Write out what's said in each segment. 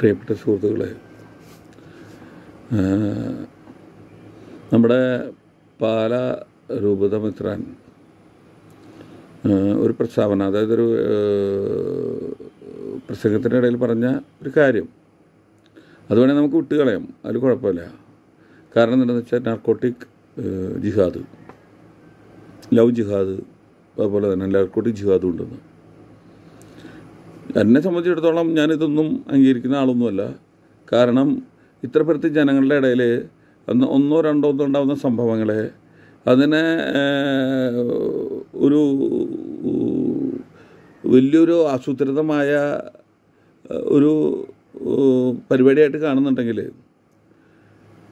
പ്രിയപ്പെട്ട സുഹൃത്തുക്കളെ നമ്മുടെ പാല രൂപതമിത്രാൻ ഒരു പ്രസ്താവന അതായത് ഒരു പ്രസംഗത്തിൻ്റെ ഇടയിൽ പറഞ്ഞ ഒരു കാര്യം അതുവേണേൽ നമുക്ക് വിട്ടുകളയാം അതിൽ കുഴപ്പമില്ല കാരണം എന്താണെന്ന് വെച്ചാൽ നാർക്കോട്ടിക് ജിഹാദ് ലവ് ജിഹാദ് അതുപോലെ തന്നെ നാർക്കോട്ടിക് ജിഹാദും ഉണ്ടെന്ന് എന്നെ സംബന്ധിച്ചിടത്തോളം ഞാനിതൊന്നും അംഗീകരിക്കുന്ന ആളൊന്നുമല്ല കാരണം ഇത്രപ്പെടുത്തി ജനങ്ങളുടെ ഇടയിൽ അന്ന് ഒന്നോ രണ്ടോ ഒന്നോ ഉണ്ടാകുന്ന സംഭവങ്ങളെ അതിനെ ഒരു വലിയൊരു ആസൂത്രിതമായ ഒരു പരിപാടിയായിട്ട് കാണുന്നുണ്ടെങ്കിൽ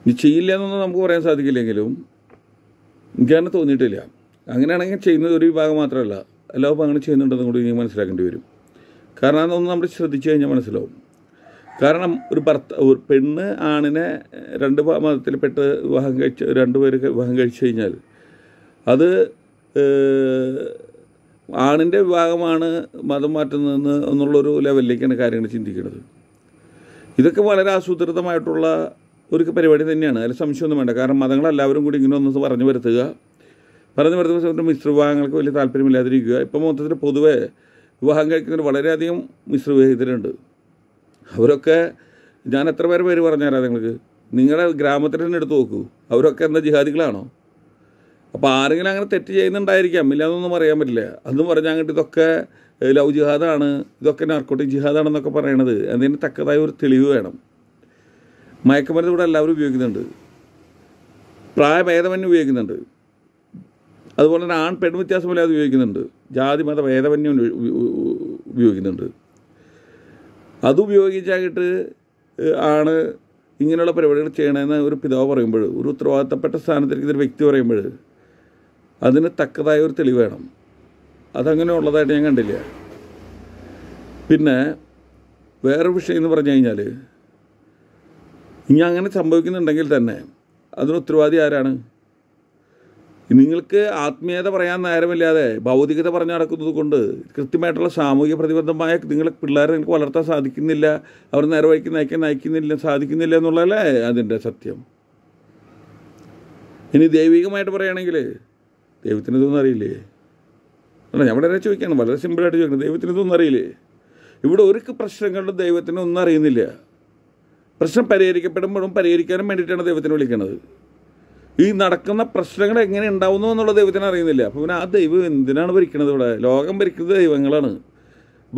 ഇനി ചെയ്യില്ല എന്നൊന്നും നമുക്ക് പറയാൻ സാധിക്കില്ലെങ്കിലും എനിക്കങ്ങനെ തോന്നിയിട്ടില്ല അങ്ങനെയാണെങ്കിൽ ചെയ്യുന്നത് ഒരു വിഭാഗം മാത്രമല്ല എല്ലാവർക്കും അങ്ങനെ ചെയ്യുന്നുണ്ടെന്നും കൂടി ഇനി മനസ്സിലാക്കേണ്ടി വരും കാരണം അതൊന്നും നമ്മൾ ശ്രദ്ധിച്ചു കഴിഞ്ഞാൽ മനസ്സിലാവും കാരണം ഒരു ഭർത്ത ഒരു പെണ്ണ് ആണിനെ രണ്ട് മതത്തിൽപ്പെട്ട് വിവാഹം കഴിച്ച് രണ്ടുപേർ വിവാഹം കഴിച്ചു കഴിഞ്ഞാൽ അത് ആണിൻ്റെ വിവാഹമാണ് മതം മാറ്റുന്നതെന്ന് എന്നുള്ളൊരു ലെവലിലേക്കാണ് കാര്യങ്ങൾ ചിന്തിക്കുന്നത് ഇതൊക്കെ വളരെ ആസൂത്രിതമായിട്ടുള്ള ഒരു പരിപാടി തന്നെയാണ് അതിൽ സംശയമൊന്നും വേണ്ട കാരണം മതങ്ങൾ എല്ലാവരും കൂടി ഇങ്ങനെ ഒന്ന് പറഞ്ഞു വരുത്തുക പറഞ്ഞു വരുത്തുന്ന മിശ്ര വിഭാഗങ്ങൾക്ക് വലിയ താല്പര്യമില്ലാതിരിക്കുക ഇപ്പം മൊത്തത്തിൽ പൊതുവേ വിവാഹം കഴിക്കുന്നതിന് വളരെയധികം മിശ്രവിഹിതരുണ്ട് അവരൊക്കെ ഞാൻ എത്ര പേര് പേര് പറഞ്ഞുതരാം നിങ്ങൾക്ക് നിങ്ങളുടെ ഗ്രാമത്തിൽ തന്നെ എടുത്തു നോക്കൂ അവരൊക്കെ എന്താ ജിഹാദികളാണോ അപ്പോൾ ആരെങ്കിലും അങ്ങനെ തെറ്റ് ചെയ്യുന്നുണ്ടായിരിക്കാം ഇല്ലാന്നൊന്നും പറയാൻ പറ്റില്ല അതും പറഞ്ഞാൽ അങ്ങോട്ട് ഇതൊക്കെ ലവ് ജിഹാദാണ് ഇതൊക്കെ നാർക്കോട്ടിക് ജിഹാദാണെന്നൊക്കെ പറയണത് അതിന് തക്കതായ ഒരു തെളിവ് വേണം മയക്കുമരുന്ന് ഇവിടെ എല്ലാവരും ഉപയോഗിക്കുന്നുണ്ട് പ്രായഭേദമന്യം ഉപയോഗിക്കുന്നുണ്ട് അതുപോലെ തന്നെ ആൺ പെൺ വ്യത്യാസമില്ല അത് ഉപയോഗിക്കുന്നുണ്ട് ജാതി മത ഭേദമന്യം ഉപയോഗിക്കുന്നുണ്ട് അതുപയോഗിച്ചായിട്ട് ആണ് ഇങ്ങനെയുള്ള പരിപാടികൾ ചെയ്യണമെന്ന് ഒരു പിതാവ് പറയുമ്പോൾ ഒരു ഉത്തരവാദിത്തപ്പെട്ട സ്ഥാനത്തിരിക്കുന്ന ഒരു വ്യക്തി പറയുമ്പോൾ അതിന് തക്കതായ ഒരു തെളിവ് വേണം അതങ്ങനെ ഉള്ളതായിട്ട് ഞാൻ കണ്ടില്ല പിന്നെ വേറൊരു വിഷയം എന്ന് പറഞ്ഞു കഴിഞ്ഞാൽ ഇനി അങ്ങനെ സംഭവിക്കുന്നുണ്ടെങ്കിൽ തന്നെ അതിന് ഉത്തരവാദി ആരാണ് നിങ്ങൾക്ക് ആത്മീയത പറയാൻ നേരമില്ലാതെ ഭൗതികത പറഞ്ഞു നടക്കുന്നത് കൊണ്ട് കൃത്യമായിട്ടുള്ള സാമൂഹിക പ്രതിബന്ധമായ നിങ്ങളെ പിള്ളേരെ നിങ്ങൾക്ക് വളർത്താൻ സാധിക്കുന്നില്ല അവർ നേരവഴിക്ക് നയിക്കാൻ നയിക്കുന്നില്ല സാധിക്കുന്നില്ല എന്നുള്ളതല്ലേ അതിൻ്റെ സത്യം ഇനി ദൈവികമായിട്ട് പറയുകയാണെങ്കിൽ ദൈവത്തിന് ഇതൊന്നും അറിയില്ലേ അല്ല ഞാൻ വളരെ ചോദിക്കുകയാണ് വളരെ സിമ്പിളായിട്ട് ചോദിക്കണം ദൈവത്തിന് ഇതൊന്നും അറിയില്ലേ ഇവിടെ ഒരു പ്രശ്നങ്ങളുടെ ദൈവത്തിനൊന്നും ഒന്നും അറിയുന്നില്ല പ്രശ്നം പരിഹരിക്കപ്പെടുമ്പോഴും പരിഹരിക്കാനും വേണ്ടിയിട്ടാണ് ദൈവത്തിന് വിളിക്കുന്നത് ഈ നടക്കുന്ന പ്രശ്നങ്ങൾ എങ്ങനെ ഉണ്ടാവുന്നു എന്നുള്ള ദൈവത്തിന് അറിയുന്നില്ല അപ്പോൾ പിന്നെ ആ ദൈവം എന്തിനാണ് ഭരിക്കുന്നത് ഇവിടെ ലോകം ഭരിക്കുന്നത് ദൈവങ്ങളാണ്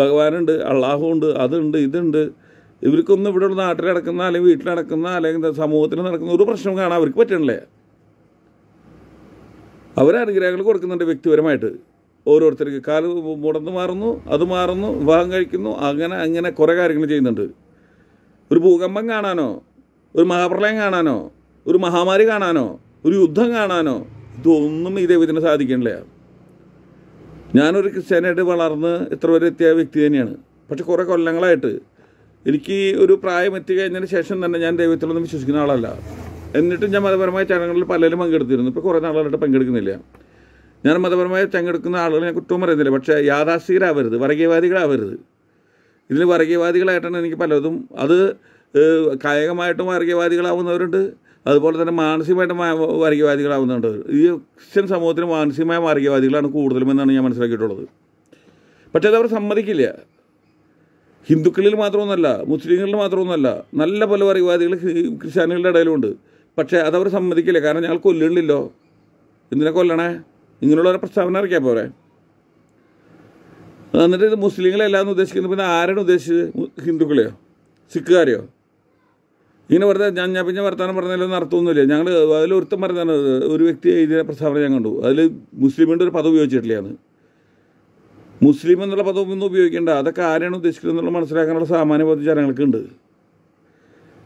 ഭഗവാനുണ്ട് ഉണ്ട് അതുണ്ട് ഇതുണ്ട് ഇവർക്കൊന്നും ഇവിടെ നാട്ടിൽ നടക്കുന്ന അല്ലെങ്കിൽ വീട്ടിൽ നടക്കുന്ന അല്ലെങ്കിൽ സമൂഹത്തിൽ നടക്കുന്ന ഒരു പ്രശ്നം കാണാൻ അവർക്ക് പറ്റണില്ലേ അവരനുഗ്രഹങ്ങൾ കൊടുക്കുന്നുണ്ട് വ്യക്തിപരമായിട്ട് ഓരോരുത്തർക്ക് കാല് മുടന്ന് മാറുന്നു അത് മാറുന്നു വിവാഹം കഴിക്കുന്നു അങ്ങനെ അങ്ങനെ കുറേ കാര്യങ്ങൾ ചെയ്യുന്നുണ്ട് ഒരു ഭൂകമ്പം കാണാനോ ഒരു മഹാപ്രളയം കാണാനോ ഒരു മഹാമാരി കാണാനോ ഒരു യുദ്ധം കാണാനോ ഇതൊന്നും ഈ ദൈവത്തിന് സാധിക്കണില്ല ഞാനൊരു ക്രിസ്ത്യാനായിട്ട് വളർന്ന് ഇത്ര വരെ എത്തിയ വ്യക്തി തന്നെയാണ് പക്ഷെ കുറേ കൊല്ലങ്ങളായിട്ട് എനിക്ക് ഒരു പ്രായം എത്തി കഴിഞ്ഞതിന് ശേഷം തന്നെ ഞാൻ ദൈവത്തിലൊന്നും വിശ്വസിക്കുന്ന ആളല്ല എന്നിട്ടും ഞാൻ മതപരമായ ചടങ്ങുകളിൽ പലരും പങ്കെടുത്തിരുന്നു ഇപ്പോൾ കുറേ നാളുകളായിട്ട് പങ്കെടുക്കുന്നില്ല ഞാൻ മതപരമായ ചങ്ങെടുക്കുന്ന ആളുകൾ ഞാൻ കുറ്റവും പറയുന്നില്ല പക്ഷേ യാഥാസ്ഥികരാവരുത് വർഗീയവാദികളാവരുത് ഇതിൽ വർഗീയവാദികളായിട്ടാണ് എനിക്ക് പലതും അത് കായികമായിട്ടും വർഗീയവാദികളാവുന്നവരുണ്ട് അതുപോലെ തന്നെ മാനസികമായിട്ട് വർഗീയവാദികളാവുന്നുണ്ട് ഈ ക്രിസ്ത്യൻ സമൂഹത്തിന് മാനസികമായ വർഗീയവാദികളാണ് എന്നാണ് ഞാൻ മനസ്സിലാക്കിയിട്ടുള്ളത് പക്ഷേ അതവർ സമ്മതിക്കില്ല ഹിന്ദുക്കളിൽ മാത്രമൊന്നുമല്ല മുസ്ലിങ്ങളിൽ മാത്രമൊന്നുമല്ല നല്ല പല വർഗീയവാദികൾ ക്രിസ്ത്യാനികളുടെ ഇടയിലുണ്ട് പക്ഷേ അതവർ സമ്മതിക്കില്ല കാരണം ഞങ്ങൾ കൊല്ലണില്ലല്ലോ എന്തിനാ കൊല്ലണേ ഇങ്ങനെയുള്ള ഒരു പ്രസ്താവന ഇറക്കിയാൽ പോരെ എന്നിട്ട് ഇത് എല്ലാം ഉദ്ദേശിക്കുന്നത് പിന്നെ ആരാണ് ഉദ്ദേശിച്ചത് ഹിന്ദുക്കളെയോ സിഖുകാരെയോ ഇങ്ങനെ വെറുതെ ഞാൻ ഞാൻ പിന്നെ വർത്തമാനം പറഞ്ഞാലൊന്നും അർത്ഥമൊന്നുമില്ല ഞങ്ങൾ അതിൽ ഒരുത്തം പറഞ്ഞാണ് ഒരു വ്യക്തി എഴുതിയ പ്രസ്താവന ഞാൻ കണ്ടു അതിൽ മുസ്ലിമിൻ്റെ ഒരു പദം ഉപയോഗിച്ചിട്ടില്ലാന്ന് മുസ്ലിം എന്നുള്ള പദം ഒന്നും ഉപയോഗിക്കേണ്ട അതൊക്കെ ആരെയാണ് ഉദ്ദേശിക്കുന്നത് എന്നുള്ള മനസ്സിലാക്കാനുള്ള സാമാന്യ ബോധം ജനങ്ങൾക്കുണ്ട്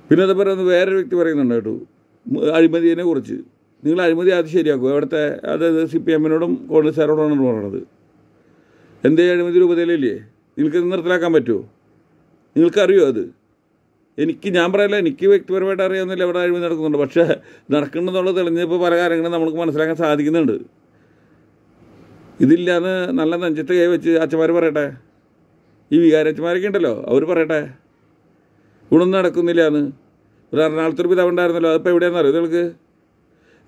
പിന്നെ അതേപോലെ ഒന്ന് വേറൊരു വ്യക്തി പറയുന്നുണ്ട് കേട്ടോ അഴിമതിയെ കുറിച്ച് നിങ്ങൾ അഴിമതി ആദ്യം ശരിയാക്കും അവിടുത്തെ അതായത് സി പി എമ്മിനോടും കോൺഗ്രസ്സുകാരോടാണ് പറയുന്നത് എന്തേ അഴിമതി രൂപതയിലില്ലേ നിങ്ങൾക്ക് നിർത്തലാക്കാൻ പറ്റുമോ നിങ്ങൾക്കറിയോ അത് എനിക്ക് ഞാൻ പറയല്ല എനിക്ക് വ്യക്തിപരമായിട്ട് അറിയാവുന്നില്ല ഇവിടെ അഴിമതി നടക്കുന്നുണ്ട് പക്ഷേ നടക്കുന്നുണ്ടെന്നുള്ള തെളിഞ്ഞപ്പോൾ പല കാര്യങ്ങളും നമുക്ക് മനസ്സിലാക്കാൻ സാധിക്കുന്നുണ്ട് ഇതില്ലാന്ന് നല്ല നെഞ്ചത്ത് കൈ വെച്ച് അച്ഛന്മാർ പറയട്ടെ ഈ വികാരച്ഛന്മാരൊക്കെ ഉണ്ടല്ലോ അവർ പറയട്ടെ ഇവിടൊന്നും നടക്കുന്നില്ല എന്ന് ഒരു എറണാകുളത്തൊരു പിതാവ് ഉണ്ടായിരുന്നല്ലോ അതിപ്പോൾ എവിടെയാണെന്ന് അറിയാം നിങ്ങൾക്ക്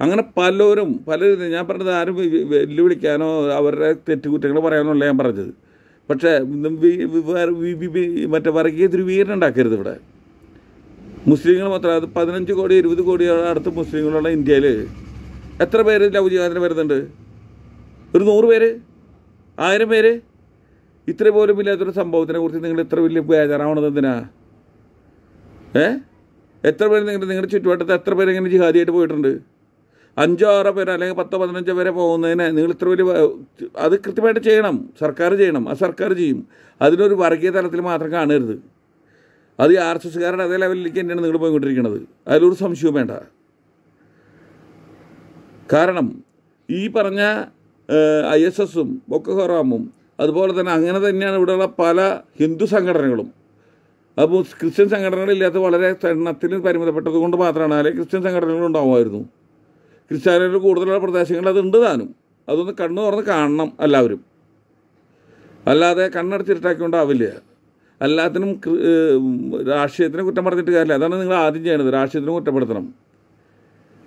അങ്ങനെ പലരും പലരും ഞാൻ പറഞ്ഞത് ആരും വെല്ലുവിളിക്കാനോ അവരുടെ തെറ്റുകുറ്റങ്ങൾ പറയാനോ അല്ല ഞാൻ പറഞ്ഞത് പക്ഷേ മറ്റേ വർഗീയ ധ്രുവീകരണം ഉണ്ടാക്കരുത് ഇവിടെ മുസ്ലിങ്ങൾ മാത്രമല്ല അത് പതിനഞ്ച് കോടി ഇരുപത് കോടിയോടെ അടുത്ത് മുസ്ലിങ്ങളുള്ള ഇന്ത്യയിൽ എത്ര പേര് ലവ് വരുന്നുണ്ട് ഒരു നൂറ് പേര് ആയിരം പേര് ഇത്ര പോലും ഇല്ലാത്തൊരു സംഭവത്തിനെ കുറിച്ച് നിങ്ങൾ ഇത്ര വലിയ ബേജാറാവണത് എന്തിനാ ഏ എത്ര പേര് നിങ്ങൾ നിങ്ങളുടെ ചുറ്റുവട്ടത്ത് എത്ര പേര് ഇങ്ങനെ ജിഹാദിയായിട്ട് പോയിട്ടുണ്ട് അഞ്ചോ ആറോ പേരോ അല്ലെങ്കിൽ പത്തോ പതിനഞ്ചോ പേരെ പോകുന്നതിന് നിങ്ങൾ ഇത്ര വലിയ അത് കൃത്യമായിട്ട് ചെയ്യണം സർക്കാർ ചെയ്യണം ആ സർക്കാർ ചെയ്യും അതിനൊരു വർഗീയ തലത്തിൽ മാത്രം കാണരുത് അത് ഈ ആർ എസ് എസ്സുകാരുടെ അതേ ലെവലിലേക്ക് തന്നെയാണ് നിങ്ങൾ പോയിക്കൊണ്ടിരിക്കുന്നത് അതിലൊരു സംശയവും വേണ്ട കാരണം ഈ പറഞ്ഞ ഐ എസ് എസും ബൊക്കഹറാമും അതുപോലെ തന്നെ അങ്ങനെ തന്നെയാണ് ഇവിടെയുള്ള പല ഹിന്ദു സംഘടനകളും അപ്പോൾ ക്രിസ്ത്യൻ സംഘടനകളില്ലാത്ത വളരെ എണ്ണത്തിൽ പരിമിതപ്പെട്ടത് കൊണ്ട് മാത്രമാണ് അല്ലെങ്കിൽ ക്രിസ്ത്യൻ സംഘടനകൾ ഉണ്ടാവുമായിരുന്നു ക്രിസ്ത്യാനികളുടെ കൂടുതലുള്ള പ്രദേശങ്ങളിൽ അതുണ്ട് താനും അതൊന്ന് കണ്ണു തുറന്ന് കാണണം എല്ലാവരും അല്ലാതെ കണ്ണടച്ചിരുട്ടാക്കിക്കൊണ്ടാവില്ല എല്ലാത്തിനും രാഷ്ട്രീയത്തിനെ കുറ്റം പറഞ്ഞിട്ട് കാര്യമില്ല അതാണ് നിങ്ങൾ ആദ്യം ചെയ്യുന്നത് രാഷ്ട്രീയത്തിനെ കുറ്റപ്പെടുത്തണം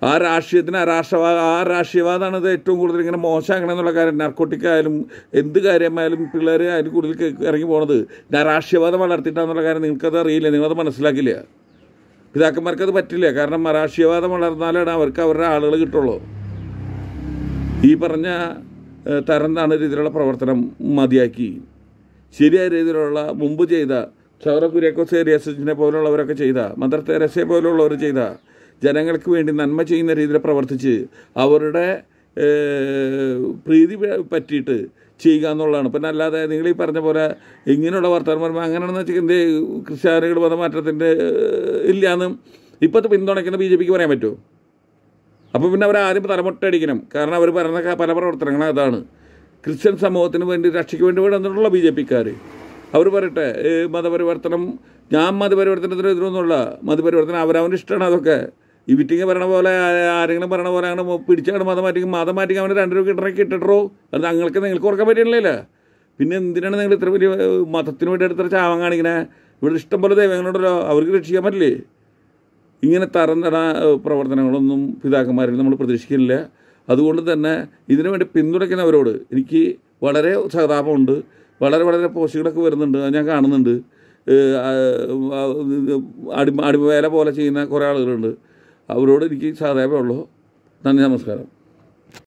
ആ രാഷ്ട്രീയത്തിന് അരാഷ്ട്രവാദ ആ രാഷ്ട്രീയവാദമാണ് ഇത് ഏറ്റവും കൂടുതൽ ഇങ്ങനെ മോശമാക്കണം എന്നുള്ള കാര്യം നർക്കോട്ടിക്കായാലും ആയാലും എന്ത് കാര്യമായാലും പിള്ളേർ അതിന് കൂടുതൽ ഇറങ്ങി പോണത് ഞാൻ രാഷ്ട്രീയവാദം വളർത്തിയിട്ടാണെന്നുള്ള കാര്യം നിങ്ങൾക്കത് അറിയില്ല നിങ്ങളത് മനസ്സിലാക്കില്ല പിതാക്കന്മാർക്കത് അത് പറ്റില്ല കാരണം രാഷ്ട്രീയവാദം വളർന്നാലാണ് അവർക്ക് അവരുടെ ആളുകൾ കിട്ടുള്ളൂ ഈ പറഞ്ഞ തരം താണ രീതിയിലുള്ള പ്രവർത്തനം മതിയാക്കി ശരിയായ രീതിയിലുള്ള മുമ്പ് ചെയ്ത ക്ഷൗറ കുര്യാക്കോസ് ഏരിയസിനെ പോലുള്ളവരൊക്കെ ചെയ്ത മദർ തെരസയെ പോലുള്ളവർ ചെയ്ത ജനങ്ങൾക്ക് വേണ്ടി നന്മ ചെയ്യുന്ന രീതിയിൽ പ്രവർത്തിച്ച് അവരുടെ പ്രീതി പറ്റിയിട്ട് ചെയ്യുക എന്നുള്ളതാണ് പിന്നെ അല്ലാതെ നിങ്ങൾ ഈ പറഞ്ഞ പോലെ ഇങ്ങനെയുള്ള വർത്തമാനം പറയുമ്പോൾ അങ്ങനെയാണെന്ന് വെച്ചാൽ ഇന്ത്യ ക്രിസ്ത്യാനികൾ മതമാറ്റത്തിൻ്റെ ഇല്ലയെന്നും ഇപ്പോഴത്തെ പിന്തുണയ്ക്കുന്ന ബി ജെ പിക്ക് പറയാൻ പറ്റുമോ അപ്പോൾ പിന്നെ അവർ ആരും തലമുട്ടടിക്കണം കാരണം അവർ പറയുന്ന പല പ്രവർത്തനങ്ങളും അതാണ് ക്രിസ്ത്യൻ സമൂഹത്തിന് വേണ്ടി രക്ഷയ്ക്ക് വേണ്ടി വേണം എന്നുള്ള ബി ജെ പിക്കാർ അവർ പറയട്ടെ മതപരിവർത്തനം ഞാൻ മതപരിവർത്തനത്തിന് എതിരൊന്നുമല്ല മതപരിവർത്തനം അവരവൻ്റെ ഇഷ്ടമാണ് അതൊക്കെ ഈ വിറ്റിങ് പറയണ പോലെ ആരെങ്കിലും പറയണ പോലെ അങ്ങനെ പിടിച്ചാണ് മതം മാറ്റി മതം മാറ്റി അവന് രണ്ട് രൂപ കിട്ടണേ കിട്ടിട്ടോ അത് നിങ്ങൾക്ക് നിങ്ങൾക്ക് ഓർക്കാൻ പറ്റുന്നില്ലേ പിന്നെ എന്തിനാണ് നിങ്ങൾ ഇത്ര വലിയ മതത്തിന് വേണ്ടി എടുത്ത ചാവം കാണിക്കണേ ഇവിടെ ഇഷ്ടം പോലെ ദൈവങ്ങളുണ്ടല്ലോ അവർക്ക് രക്ഷിക്കാൻ പറ്റില്ലേ ഇങ്ങനെ തരം തട പ്രവർത്തനങ്ങളൊന്നും പിതാക്കന്മാരിൽ നമ്മൾ പ്രതീക്ഷിക്കുന്നില്ല അതുകൊണ്ട് തന്നെ ഇതിനു വേണ്ടി പിന്തുണയ്ക്കുന്നവരോട് എനിക്ക് വളരെ സഹതാപമുണ്ട് വളരെ വളരെ പോസ്റ്റുകളൊക്കെ വരുന്നുണ്ട് അത് ഞാൻ കാണുന്നുണ്ട് അടിമ അടിമവേല പോലെ ചെയ്യുന്ന കുറേ ആളുകളുണ്ട് അവരോട് എനിക്ക് സഹതാപമുള്ളൂ നന്ദി നമസ്കാരം